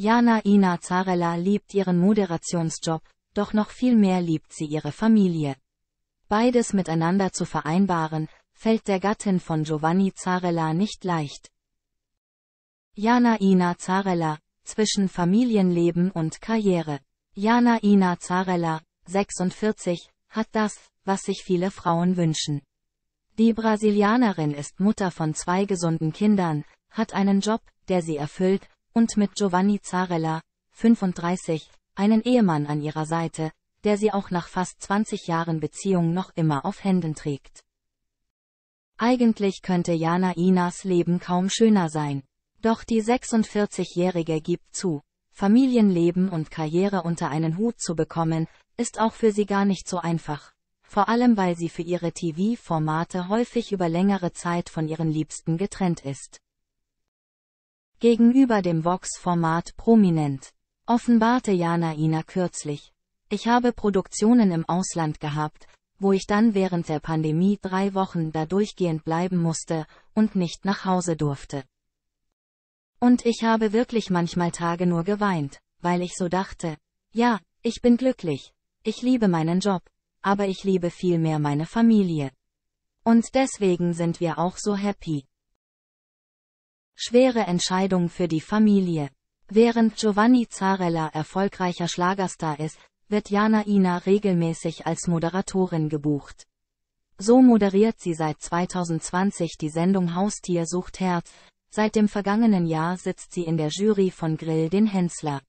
Jana Ina Zarella liebt ihren Moderationsjob, doch noch viel mehr liebt sie ihre Familie. Beides miteinander zu vereinbaren, fällt der Gattin von Giovanni Zarella nicht leicht. Jana Ina Zarella, zwischen Familienleben und Karriere. Jana Ina Zarella, 46, hat das, was sich viele Frauen wünschen. Die Brasilianerin ist Mutter von zwei gesunden Kindern, hat einen Job, der sie erfüllt, und mit Giovanni Zarella, 35, einen Ehemann an ihrer Seite, der sie auch nach fast 20 Jahren Beziehung noch immer auf Händen trägt. Eigentlich könnte Jana Inas Leben kaum schöner sein. Doch die 46-Jährige gibt zu, Familienleben und Karriere unter einen Hut zu bekommen, ist auch für sie gar nicht so einfach. Vor allem weil sie für ihre TV-Formate häufig über längere Zeit von ihren Liebsten getrennt ist. Gegenüber dem Vox-Format Prominent offenbarte Jana Ina kürzlich, ich habe Produktionen im Ausland gehabt, wo ich dann während der Pandemie drei Wochen da durchgehend bleiben musste und nicht nach Hause durfte. Und ich habe wirklich manchmal Tage nur geweint, weil ich so dachte, ja, ich bin glücklich, ich liebe meinen Job, aber ich liebe vielmehr meine Familie. Und deswegen sind wir auch so happy. Schwere Entscheidung für die Familie. Während Giovanni Zarella erfolgreicher Schlagerstar ist, wird Jana Ina regelmäßig als Moderatorin gebucht. So moderiert sie seit 2020 die Sendung Haustier sucht Herz, seit dem vergangenen Jahr sitzt sie in der Jury von Grill den Hensler.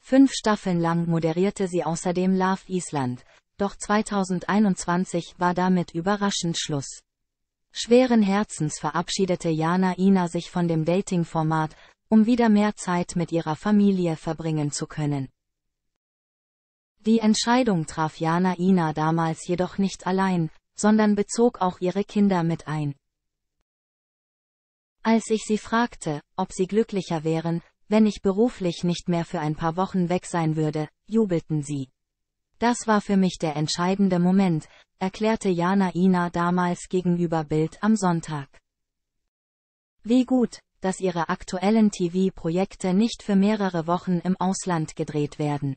Fünf Staffeln lang moderierte sie außerdem Love Island, doch 2021 war damit überraschend Schluss. Schweren Herzens verabschiedete Jana Ina sich von dem Dating-Format, um wieder mehr Zeit mit ihrer Familie verbringen zu können. Die Entscheidung traf Jana Ina damals jedoch nicht allein, sondern bezog auch ihre Kinder mit ein. Als ich sie fragte, ob sie glücklicher wären, wenn ich beruflich nicht mehr für ein paar Wochen weg sein würde, jubelten sie. Das war für mich der entscheidende Moment, erklärte Jana Ina damals gegenüber Bild am Sonntag. Wie gut, dass ihre aktuellen TV-Projekte nicht für mehrere Wochen im Ausland gedreht werden.